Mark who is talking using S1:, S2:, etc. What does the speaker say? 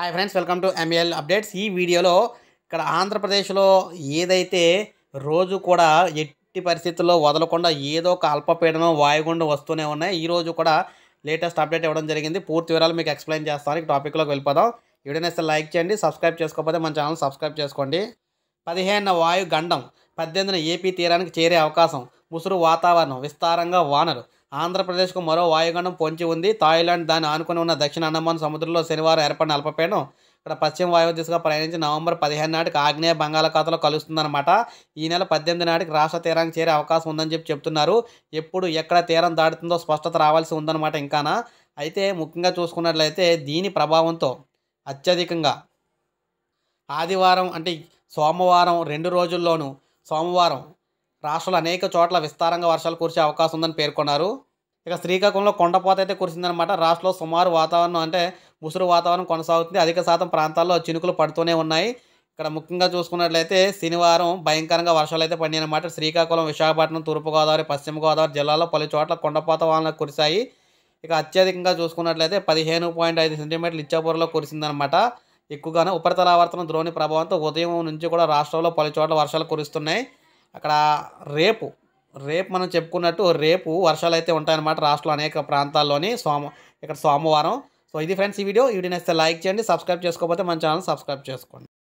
S1: hi friends welcome to ML updates ఈ వీడియోలో ఇక్కడ ఆంధ్రప్రదేశ్లో ఏదైతే రోజు కూడా ఎట్టి పరిస్థితుల్లో వదలకుండా ఏదో ఒక అల్పపీడనం వాయుగుండ వస్తూనే ఉన్నాయి ఈరోజు కూడా లేటెస్ట్ అప్డేట్ ఇవ్వడం జరిగింది పూర్తి వివరాలు మీకు ఎక్స్ప్లెయిన్ చేస్తాను టాపిక్లోకి వెళ్ళిపోదాం వీడియోనేస్తే లైక్ చేయండి సబ్స్క్రైబ్ చేసుకోకపోతే మన ఛానల్ సబ్స్క్రైబ్ చేసుకోండి పదిహేను వాయు గండం పద్దెనిమిదిన ఏపీ తీరానికి చేరే అవకాశం ముసురు వాతావరణం విస్తారంగా వానలు ఆంధ్రప్రదేశ్కు మరో వాయుగుండం పొంచి ఉంది థాయిలాండ్ దాన్ని ఆనుకుని ఉన్న దక్షిణ అండమాన్ సముద్రంలో శనివారం ఏర్పడిన అల్పపీడనం ఇక్కడ పశ్చిమ వాయువు దిశగా ప్రయాణించి నవంబర్ పదిహేను నాటికి ఆగ్నేయ బంగాళాఖాతంలో కలుస్తుందన్నమాట ఈ నెల పద్దెనిమిది నాటికి రాష్ట్ర తీరానికి చేరే అవకాశం ఉందని చెప్పి చెప్తున్నారు ఎప్పుడు ఎక్కడ తీరం దాటుతుందో స్పష్టత రావాల్సి ఉందన్నమాట ఇంకానా అయితే ముఖ్యంగా చూసుకున్నట్లయితే దీని ప్రభావంతో అత్యధికంగా ఆదివారం అంటే సోమవారం రెండు రోజుల్లోనూ సోమవారం రాష్ట్రంలో అనేక చోట్ల విస్తారంగా వర్షాలు కురిసే అవకాశం ఉందని పేర్కొన్నారు ఇక శ్రీకాకుళంలో కొండపోత అయితే కురిసిందనమాట రాష్ట్రంలో సుమారు వాతావరణం అంటే ముసురు వాతావరణం కొనసాగుతుంది అధిక శాతం ప్రాంతాల్లో చినుకులు పడుతూనే ఉన్నాయి ఇక్కడ ముఖ్యంగా చూసుకున్నట్లయితే శనివారం భయంకరంగా వర్షాలు అయితే పడినాయన్నమాట శ్రీకాకుళం విశాఖపట్నం తూర్పుగోదావరి పశ్చిమ గోదావరి జిల్లాలో పలు చోట్ల కొండపోత వానలు కురిశాయి ఇక అత్యధికంగా చూసుకున్నట్లయితే పదిహేను పాయింట్ ఐదు సెంటీమీటర్లు ఇచ్చాపూర్లో కురిసిందనమాట ఎక్కువగానే ఉపరితల ఆవర్తనం ద్రోణి ప్రభావంతో ఉదయం నుంచి కూడా రాష్ట్రంలో పలు చోట్ల వర్షాలు కురుస్తున్నాయి అక్కడ రేపు రేపు మనం చెప్పుకున్నట్టు రేపు వర్షాలు అయితే ఉంటాయన్నమాట రాష్ట్రంలో అనేక ప్రాంతాల్లోని సోమ ఇక్కడ సోమవారం సో ఇది ఫ్రెండ్స్ ఈ వీడియో ఈ వీడియో నచ్చితే లైక్ చేయండి సబ్స్క్రైబ్ చేసుకోకపోతే మన ఛానల్ సబ్స్క్రైబ్ చేసుకోండి